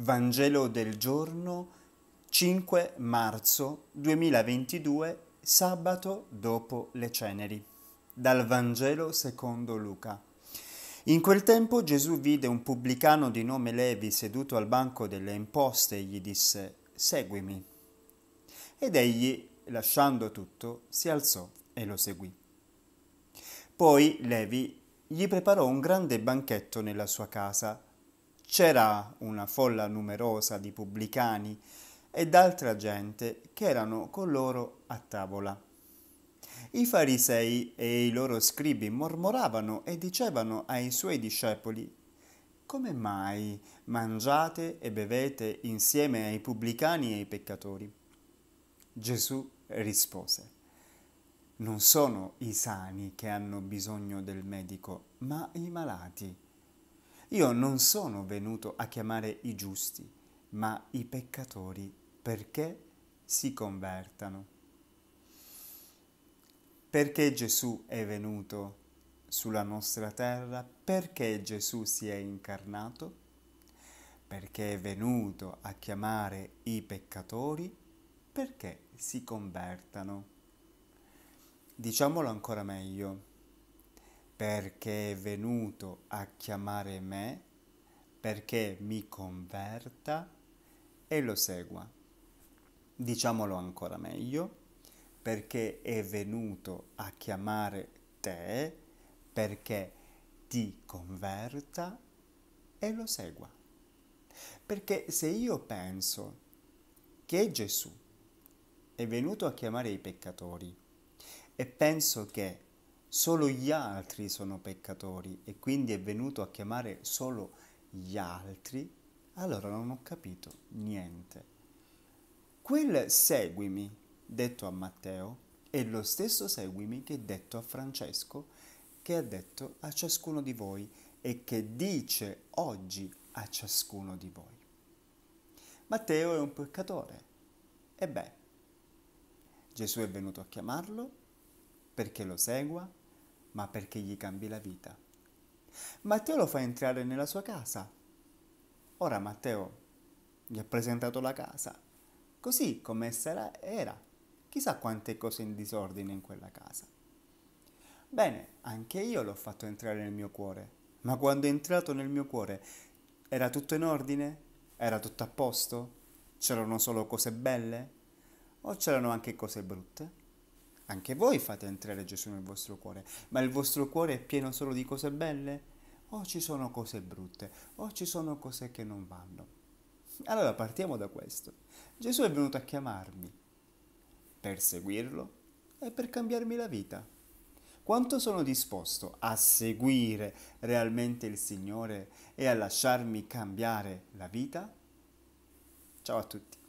Vangelo del giorno 5 marzo 2022, sabato dopo le ceneri. Dal Vangelo secondo Luca. In quel tempo Gesù vide un pubblicano di nome Levi seduto al banco delle imposte e gli disse, seguimi. Ed egli, lasciando tutto, si alzò e lo seguì. Poi Levi gli preparò un grande banchetto nella sua casa c'era una folla numerosa di pubblicani e d'altra gente che erano con loro a tavola. I farisei e i loro scribi mormoravano e dicevano ai suoi discepoli Come mai mangiate e bevete insieme ai pubblicani e ai peccatori? Gesù rispose Non sono i sani che hanno bisogno del medico, ma i malati. Io non sono venuto a chiamare i giusti, ma i peccatori perché si convertano. Perché Gesù è venuto sulla nostra terra? Perché Gesù si è incarnato? Perché è venuto a chiamare i peccatori perché si convertano. Diciamolo ancora meglio perché è venuto a chiamare me, perché mi converta e lo segua. Diciamolo ancora meglio, perché è venuto a chiamare te, perché ti converta e lo segua. Perché se io penso che Gesù è venuto a chiamare i peccatori e penso che solo gli altri sono peccatori e quindi è venuto a chiamare solo gli altri, allora non ho capito niente. Quel seguimi detto a Matteo è lo stesso seguimi che è detto a Francesco, che ha detto a ciascuno di voi e che dice oggi a ciascuno di voi. Matteo è un peccatore. E beh, Gesù è venuto a chiamarlo perché lo segua ma perché gli cambi la vita. Matteo lo fa entrare nella sua casa. Ora Matteo gli ha presentato la casa, così come essa era. Chissà quante cose in disordine in quella casa. Bene, anche io l'ho fatto entrare nel mio cuore, ma quando è entrato nel mio cuore era tutto in ordine? Era tutto a posto? C'erano solo cose belle? O c'erano anche cose brutte? Anche voi fate entrare Gesù nel vostro cuore, ma il vostro cuore è pieno solo di cose belle? O ci sono cose brutte? O ci sono cose che non vanno? Allora partiamo da questo. Gesù è venuto a chiamarmi per seguirlo e per cambiarmi la vita. Quanto sono disposto a seguire realmente il Signore e a lasciarmi cambiare la vita? Ciao a tutti.